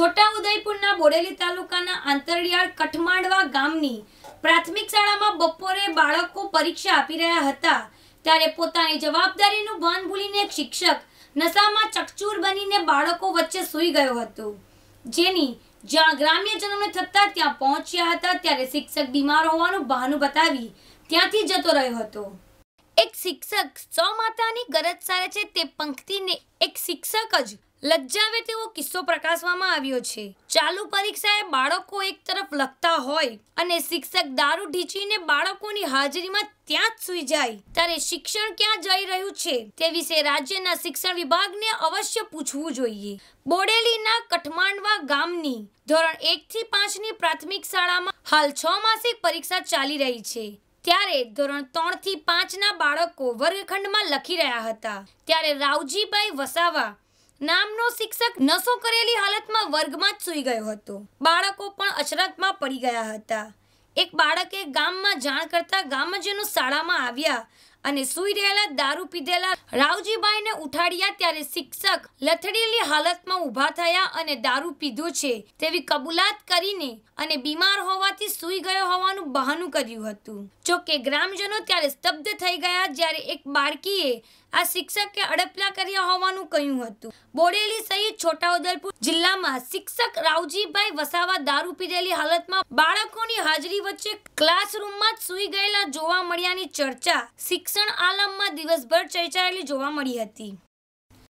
છોટા ઉદયપુરના બોડેલી તાલુકાના આંતરિયાળ કઠમાંડવા ગામની પ્રાથમિક શાળામાં બપોરે બાળકો પરીક્ષા આપી રહ્યા હતા ત્યારે પોતાની જવાબદારીનું ભાન ભૂલીને એક શિક્ષક નશામાં ચકચૂર બનીને બાળકો વચ્ચે સૂઈ ગયો હતો જેની જ્યાં ગ્રામ્યજનોને થતા ત્યાં પહોંચ્યા હતા ત્યારે શિક્ષક બીમાર હોવાનું બહાનું બતાવી ત્યાંથી જતો રહ્યો હતો એક શિક્ષક સૌ માતાની ગરજ સારે છે તે પંક્તિને એક શિક્ષક જ લજ્જાવે તેવો કિસ્સો પ્રકાશવામાં આવ્યો છે ચાલુ પરીક્ષાએ બાળકો એક તરફ લખતા હોય અને શિક્ષક દારૂ ઢીંચીને બાળકોની હાજરીમાં ત્યાં જ સૂઈ જાય ત્યારે શિક્ષણ ક્યાં જઈ રહ્યું છે તે વિશે રાજ્યના શિક્ષણ વિભાગને અવશ્ય પૂછવું જોઈએ બોડેલીના કઠમાંડવા ગામની ધોરણ એકથી પાંચની પ્રાથમિક શાળામાં હાલ છ માસિક પરીક્ષા ચાલી રહી છે ત્યારે ધોરણ ત્રણ થી પાંચના બાળકો વર્ગખંડમાં લખી રહ્યા હતા ત્યારે રાવજીભાઈ વસાવા નામનો શિક્ષક નસો કરેલી હાલતમાં વર્ગમાં જ સૂઈ ગયો હતો બાળકો પણ અચરતમાં પડી ગયા હતા એક બાળકે ગામમાં જાણ કરતા ગામજનો શાળામાં આવ્યા અને સૂઈ રહેલા દારૂ પીધેલા રાવજીભાઈને ઉઠાડ્યા ત્યારે શિક્ષક લથડેલી હાલતમાં ઊભા થયા અને દારૂ પીધો છે તેવી કબૂલાત કરીને અને બીમાર હોવાથી સૂઈ ગયો હોવાનું બહાનું કર્યું હતું જો કે ગ્રામજનો ત્યારે સ્તબ્ધ થઈ ગયા જ્યારે એક બાળકીએ આ શિક્ષકે અડપલા કર્યા હોવાનું કહ્યું હતું બોડેલી સહિત છોટાઉદેપુર જિલ્લામાં શિક્ષક રાવજીભાઈ વસાવા દારૂ પીધેલી હાલતમાં બાળકોની હાજરી વચ્ચે ક્લાસરૂમમાં જ સૂઈ ગયેલા જોવા મળ્યાની ચર્ચા શિક્ષણ આલમમાં દિવસભર ચર્ચાયેલી જોવા મળી હતી